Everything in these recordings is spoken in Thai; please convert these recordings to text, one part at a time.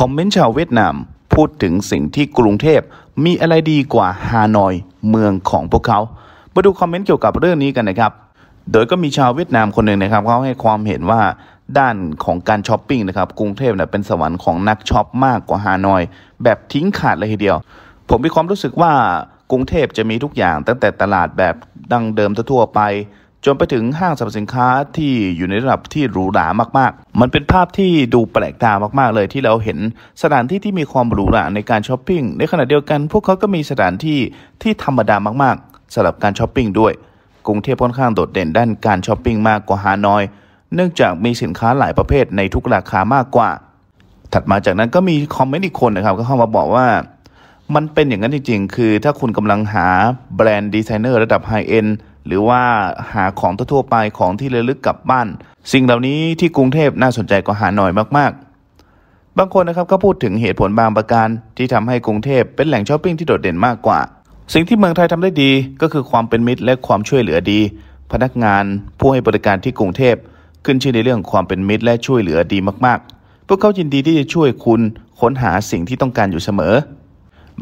คอมเมนต์ชาวเวียดนามพูดถึงสิ่งที่กรุงเทพมีอะไรดีกว่าฮานอยเมืองของพวกเขา มาดูคอมเมนต์เกี่ยวกับเรื่องนี้กันนะครับ โดยก็มีชาวเวียดนามคนหนึ่งนะครับเขาให้ความเห็นว่าด้านของการช้อปปิ้งนะครับกรุงเทพเนี่ยเป็นสวรรค์ของนักช้อปมากกว่าฮานอย แบบทิ้งขาดเลยทีเดียว ผมมีความรู้สึกว่ากรุงเทพจะมีทุกอย่าง ตั้งแต่ตลาดแบบดังเดิมทั่วไปจนไปถึงห้างสรรพสินค้าที่อยู่ในระดับที่หรูหรามากๆ มันเป็นภาพที่ดูแปลกตามากๆเลยที่เราเห็น สถานที่ที่มีความหรูหราในการช้อปปิ้งในขณะเดียวกัน พวกเขาก็มีสถานที่ที่ธรรมดามากๆสำหรับการช้อปปิ้งด้วย กรุงเทพค่อนข้างโดดเด่นด้านการช้อปปิ้งมากกว่าฮานอย เนื่องจากมีสินค้าหลายประเภทในทุกราคามากกว่า ถัดมาจากนั้นก็มีคอมเมนต์อีกคนนะครับก็เข้ามาบอกว่า มันเป็นอย่างนั้นจริงๆคือ ถ้าคุณกำลังหาแบรนด์ดีไซเนอร์ระดับไฮเอ็นด์หรือว่าหาของทั่วไปของที่ระลึกกลับบ้าน สิ่งเหล่านี้ที่กรุงเทพน่าสนใจกว่าหาหน่อยมากๆ บางคนนะครับก็พูดถึงเหตุผลบางประการที่ทำให้กรุงเทพเป็นแหล่งช้อปปิ้งที่โดดเด่นมากกว่า สิ่งที่เมืองไทยทำได้ดีก็คือความเป็นมิตรและความช่วยเหลือดี พนักงานผู้ให้บริการที่กรุงเทพขึ้นชื่อในเรื่องความเป็นมิตรและช่วยเหลือดีมากๆ พวกเขายินดีที่จะช่วยคุณค้นหาสิ่งที่ต้องการอยู่เสมอ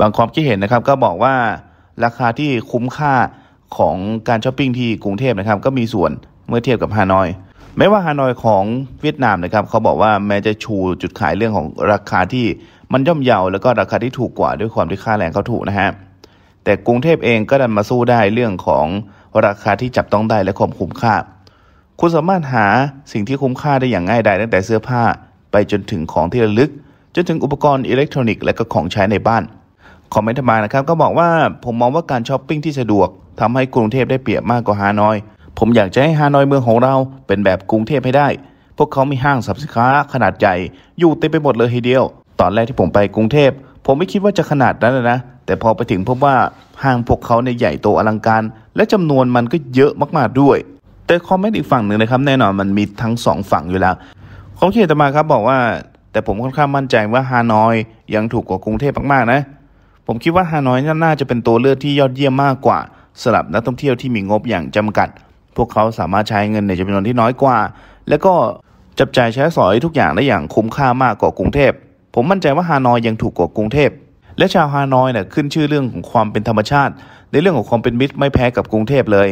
บางความคิดเห็นนะครับก็บอกว่าราคาที่คุ้มค่าของการช้อปปิ้งที่กรุงเทพนะครับก็มีส่วนเมื่อเทียบกับฮานอยแม้ว่าฮานอยของเวียดนามนะครับเขาบอกว่าแม้จะชูจุดขายเรื่องของราคาที่มันย่อมเยาแล้วก็ราคาที่ถูกกว่า ด้วยความที่ค่าแรงเขาถูกนะฮะแต่กรุงเทพเองก็ดันมาสู้ได้เรื่องของราคาที่จับต้องได้และความคุ้มค่า คุณสามารถหาสิ่งที่คุ้มค่าได้อย่างง่ายดายตั้งแต่เสื้อผ้า ไปจนถึงของที่ระลึก จนถึงอุปกรณ์อิเล็กทรอนิกส์และก็ของใช้ในบ้านคอมเมนต์มานะครับก็บอกว่าผมมองว่าการช้อปปิ้งที่สะดวกทำให้กรุงเทพได้เปรียบมากกว่าฮานอย ผมอยากจะให้ฮานอยเมืองของเราเป็นแบบกรุงเทพให้ได้ พวกเขามีห้างสรรพสินค้าขนาดใหญ่ อยู่เต็มไปหมดเลยทีเดียว ตอนแรกที่ผมไปกรุงเทพ ผมไม่คิดว่าจะขนาดนั้นนะ แต่พอไปถึงพบว่าห้างพวกเขาในใหญ่โตอลังการ และจำนวนมันก็เยอะมากๆด้วย แต่คอมเมนต์อีกฝั่งหนึ่งนะครับแน่นอนมันมีทั้งสองฝั่งอยู่แล้วความคิดตมาครับบอกว่าแต่ผมค่อนข้างมั่นใจว่าฮานอยยังถูกกว่ากรุงเทพมากๆนะ ผมคิดว่าฮานอยน่าจะเป็นตัวเลือกที่ยอดเยี่ยมมากกว่าสำหรับนักท่องเที่ยวที่มีงบอย่างจำกัด พวกเขาสามารถใช้เงินในจำนวนที่น้อยกว่า และก็จับจ่ายใช้สอยทุกอย่างได้อย่างคุ้มค่ามากกว่ากรุงเทพผมมั่นใจว่าฮานอยยังถูกกว่ากรุงเทพและชาวฮานอยเนี่ยขึ้นชื่อเรื่องของความเป็นธรรมชาติ ในเรื่องของความเป็นมิตรไม่แพ้กับกรุงเทพเลย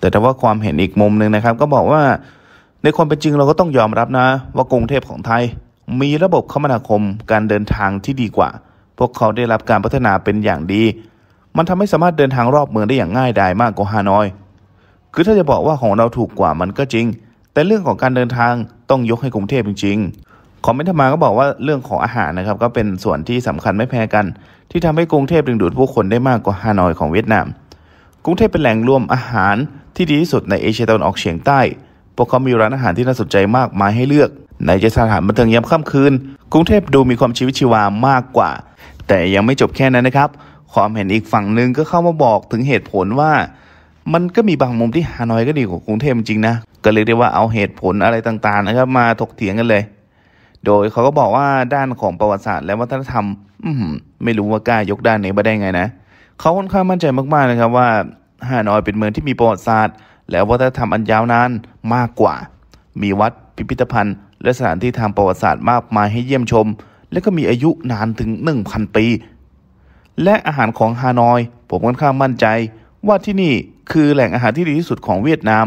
แต่ถ้าว่าความเห็นอีกมุมหนึ่งนะครับ ก็บอกว่าในความเป็นจริงเราก็ต้องยอมรับนะว่ากรุงเทพของไทย มีระบบคมนาคมการเดินทางที่ดีกว่า พวกเขาได้รับการพัฒนาเป็นอย่างดีมันทำให้สามารถเดินทางรอบเมืองได้อย่างง่ายดายมากกว่าฮานอย คือถ้าจะบอกว่าของเราถูกกว่ามันก็จริง แต่เรื่องของการเดินทางต้องยกให้กรุงเทพจริงๆคอมเมนต์มาก็บอกว่าเรื่องของอาหารนะครับก็เป็นส่วนที่สำคัญไม่แพ้กัน ที่ทำให้กรุงเทพดึงดูดผู้คนได้มากกว่าฮานอยของเวียดนาม กรุงเทพเป็นแหล่งรวมอาหาร ที่ดีที่สุดในเอเชียตะวันออกเฉียงใต้พวกเขามีร้านอาหารที่น่าสนใจมากมายให้เลือกในจะสถานบันเทิงยามค่ำคืน กรุงเทพดูมีความชีวิตชีวามากกว่า แต่ยังไม่จบแค่นั้นนะครับความเห็นอีกฝั่งหนึ่งก็เข้ามาบอกถึงเหตุผลว่า มันก็มีบางมุมที่ฮานอยก็ดีกว่ากรุงเทพจริงนะก็เรียกได้ว่าเอาเหตุผลอะไรต่างๆนะครับ มาถกเถียงกันเลย โดยเขาก็บอกว่าด้านของประวัติศาสตร์และวัฒนธรรม อืมไม่รู้ว่ากล้ายกด้านไหนมาได้ไงนะเขาค่อนข้างมั่นใจมากๆนะครับว่าฮานอยเป็นเมืองที่มีประวัติศาสตร์ และวัฒนธรรมอันยาวนานมากกว่า มีวัดพิพิธภัณฑ์ และสถานที่ทางประวัติศาสตร์มากมายให้เยี่ยมชม และก็มีอายุนานถึง1,000 ปีและอาหารของฮานอยผมค่อนข้างมั่นใจ ว่าที่นี่คือแหล่งอาหารที่ดีที่สุดของเวียดนาม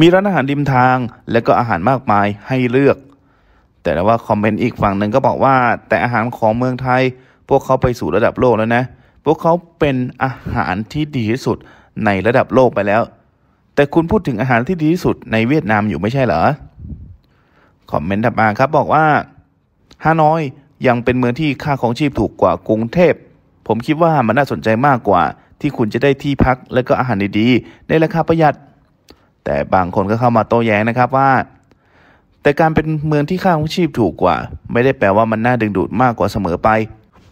มีร้านอาหารริมทาง และก็อาหารมากมายให้เลือก แต่ว่าคอมเมนต์อีกฝั่งหนึ่งก็บอกว่า แต่อาหารของเมืองไทย พวกเขาไปสู่ระดับโลกแล้วนะ พวกเขาเป็นอาหารที่ดีที่สุดในระดับโลกไปแล้ว แต่คุณพูดถึงอาหารที่ดีที่สุดในเวียดนามอยู่ไม่ใช่เหรอคอมเมนต์ถัดมาครับบอกว่าฮานอยยังเป็นเมืองที่ค่าของชีพถูกกว่ากรุงเทพผมคิดว่ามันน่าสนใจมากกว่า ที่คุณจะได้ที่พัก และก็อาหารดีๆ ในราคาประหยัด แต่บางคนก็เข้ามาโต้แย้งนะครับว่า แต่การเป็นเมืองที่ค่าของชีพถูกกว่า ไม่ได้แปลว่ามันน่าดึงดูดมากกว่าเสมอไป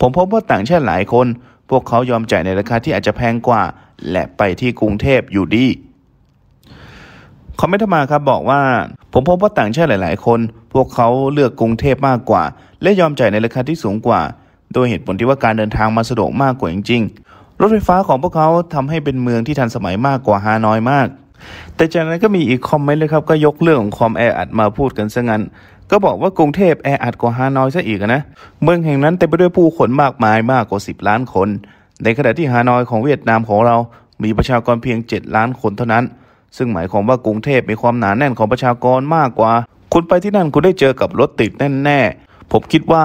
ผมพบว่าต่างชาติหลายคน พวกเขายอมจ่ายในราคาที่อาจจะแพงกว่า และไปที่กรุงเทพอยู่ดีเขาไม่ทมาครับบอกว่า ผมพบว่าต่างชาติหลายๆคน พวกเขาเลือกกรุงเทพมากกว่า และยอมจ่ายในราคาที่สูงกว่าโดยเหตุผลที่ว่าการเดินทางมาสะดวกมากกว่าจริงๆ รถไฟฟ้าของพวกเขาทำให้เป็นเมืองที่ทันสมัยมากกว่าฮานอยมาก แต่จากนั้นก็มีอีกคอมเมนต์เลยครับ ก็ยกเรื่องของความแออัดมาพูดกันซะงั้น ก็บอกว่ากรุงเทพแออัดกว่าฮานอยซะอีกนะ เมืองแห่งนั้นเต็มไปด้วยผู้คนมากมายมากกว่า 10 ล้านคน ในขณะที่ฮานอยของเวียดนามของเรา มีประชากรเพียง 7 ล้านคนเท่านั้น ซึ่งหมายความว่ากรุงเทพมีความหนาแน่นของประชากรมากกว่า คุณไปที่นั่นคุณได้เจอกับรถติดแน่ๆผมคิดว่า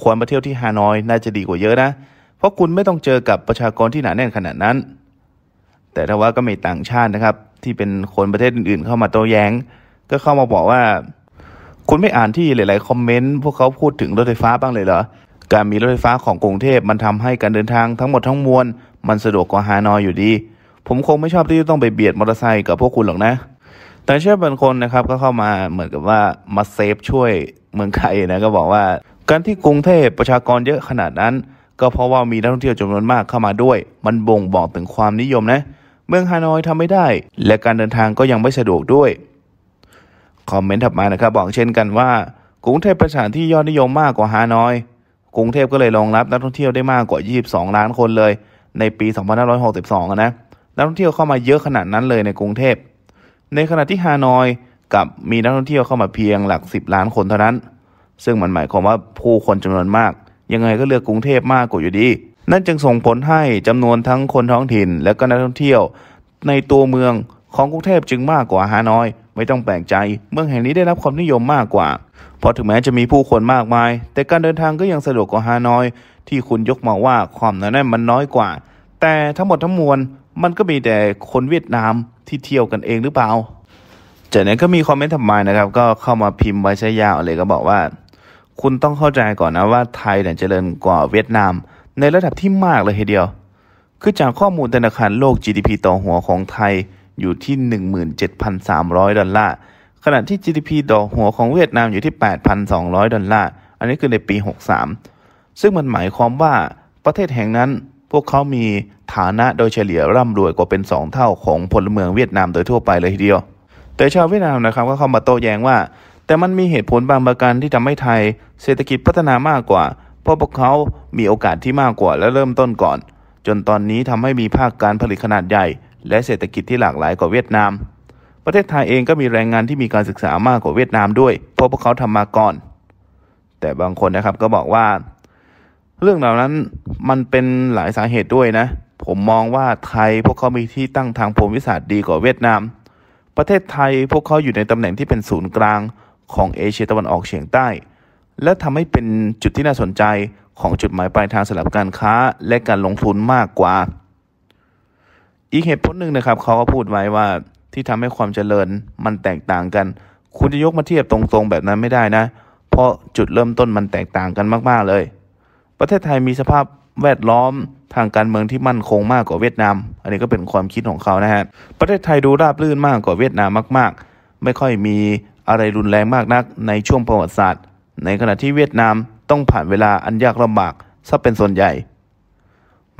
ควรมาเที่ยวที่ฮานอยน่าจะดีกว่าเยอะนะ เพราะคุณไม่ต้องเจอกับประชากรที่หนาแน่นขนาดนั้น แต่ถ้าว่าก็มีต่างชาตินะครับ ที่เป็นคนประเทศอื่น ๆ เข้ามาโต้แย้ง ก็เข้ามาบอกว่า คุณไม่อ่านที่หลายๆคอมเมนต์พวกเขาพูดถึงรถไฟฟ้าบ้างเลยเหรอ การมีรถไฟฟ้าของกรุงเทพมันทำให้การเดินทางทั้งหมดทั้งมวล มันสะดวกกว่าฮานอยอยู่ดี ผมคงไม่ชอบที่ต้องไปเบียดมอเตอร์ไซค์กับพวกคุณหรอกนะ แต่เชื่อบางคนนะครับก็เข้ามาเหมือนกับว่ามาเซฟช่วยเมืองไทยนะ ก็บอกว่าการที่กรุงเทพประชากรเยอะขนาดนั้น ก็เพราะว่ามีนักท่องเที่ยวจำนวนมากเข้ามาด้วย มันบ่งบอกถึงความนิยมนะ เมืองฮานอยทำไม่ได้ และการเดินทางก็ยังไม่สะดวกด้วยคอมเมนต์ถัดมานะครับบอกเช่นกันว่า กรุงเทพประสานที่ยอดนิยมมากกว่าฮานอย กรุงเทพก็เลยรองรับนักท่องเที่ยวได้มากกว่า 22 ล้านคนเลยในปี 2562นะนักท่องเที่ยวเข้ามาเยอะขนาดนั้นเลยในกรุงเทพในขณะที่ฮานอยกับมีนักท่องเที่ยวเข้ามาเพียงหลัก 10ล้านคนเท่านั้นซึ่งมันหมายความว่าผู้คนจำนวนมาก ยังไงก็เลือกกรุงเทพมากกว่าอยู่ดี นั่นจึงส่งผลให้จำนวนทั้งคนท้องถิ่น และก็นักท่องเที่ยว ในตัวเมืองของกรุงเทพจึงมากกว่าฮานอย ไม่ต้องแปลกใจเมืองแห่งนี้ได้รับความนิยมมากกว่า เพราะถึงแม้จะมีผู้คนมากมาย แต่การเดินทางก็ยังสะดวกกว่าฮานอย ที่คุณยกมาว่าความหนาแน่นมันน้อยกว่า แต่ทั้งหมดทั้งมวลมันก็มีแต่คนเวียดนามที่เที่ยวกันเองหรือเปล่าจากนั้นก็มีคอมเมนต์ทำไมนะครับก็เข้ามาพิมพ์ไว้ใช้ยาวเลยก็บอกว่าคุณต้องเข้าใจก่อนนะว่าไทยเนี่ยเจริญกว่าเวียดนามในระดับที่มากเลยทีเดียว คือจากข้อมูลธนาคารโลก GDP ต่อหัวของไทยอยู่ที่ 17,300ดอลลาร์ ขณะที่ GDP ต่อหัวของเวียดนามอยู่ที่ 8,200ดอลลาร์ อันนี้คือในปี 63 ซึ่งมันหมายความว่าประเทศแห่งนั้นพวกเขามีฐานะโดยเฉลี่ยร่ำรวยกว่าเป็น 2 เท่าของพลเมืองเวียดนามโดยทั่วไปเลยทีเดียว แต่ชาวเวียดนามนะครับก็เข้ามาโต้แย้งว่าแต่มันมีเหตุผลบางประการที่ทำให้ไทย เศรษฐกิจพัฒนามากกว่า เพราะพวกเขามีโอกาสที่มากกว่าและเริ่มต้นก่อน จนตอนนี้ทำให้มีภาคการผลิตขนาดใหญ่ และเศรษฐกิจที่หลากหลายกว่าเวียดนาม ประเทศไทยเองก็มีแรงงานที่มีการศึกษามากกว่าเวียดนามด้วย เพราะพวกเขาทำมาก่อน แต่บางคนนะครับก็บอกว่า เรื่องเหล่านั้นมันเป็นหลายสาเหตุด้วยนะ ผมมองว่าไทยพวกเขามีที่ตั้งทางภูมิศาสตร์ดีกว่าเวียดนาม ประเทศไทยพวกเขาอยู่ในตำแหน่งที่เป็นศูนย์กลางของเอเชียตะวันออกเฉียงใต้ และทำให้เป็นจุดที่น่าสนใจของจุดหมายปลายทางสำหรับการค้าและการลงทุนมากกว่า อีกเหตุผลหนึ่งนะครับ เขาก็พูดไว้ว่าที่ทำให้ความเจริญมันแตกต่างกัน คุณจะยกมาเทียบตรง ๆ แบบนั้นไม่ได้นะ เพราะจุดเริ่มต้นมันแตกต่างกันมาก ๆ เลย ประเทศไทยมีสภาพแวดล้อมทางการเมืองที่มั่นคงมากกว่าเวียดนาม อันนี้ก็เป็นความคิดของเขานะฮะประเทศไทยดูราบรื่นมากกว่าเวียดนามมาก ๆ ไม่ค่อยมีอะไรรุนแรงมากนักในช่วงประวัติศาสตร์ ในขณะที่เวียดนามต้องผ่านเวลาอันยากลำบากซะเป็นส่วนใหญ่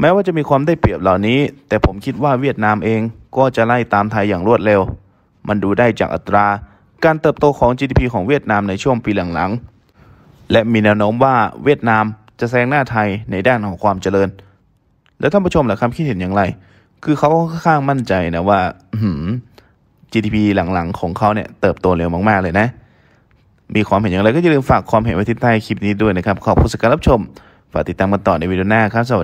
แม้ว่าจะมีความได้เปรียบเหล่านี้ แต่ผมคิดว่าเวียดนามเองก็จะไล่ตามไทยอย่างรวดเร็ว มันดูได้จากอัตรา การเติบโตของ GDP ของเวียดนามในช่วงปีหลังๆ และมีแนวโน้มว่าเวียดนามจะแซงหน้าไทยในด้านของความเจริญ แล้วท่านผู้ชมล่ะครับคิดเห็นอย่างไร คือเขาค่อนข้างมั่นใจนะว่า GDP หลัง ๆ ของเขาเนี่ย เติบโตเร็วมากๆเลยนะ มีความเห็นอย่างไรก็อย่าลืมฝากความเห็นไว้ที่ใต้คลิปนี้ด้วยนะครับ ขอบคุณสการรับชม ฝากติดตามกันต่อในวิดีโอหน้าครับสวัสดี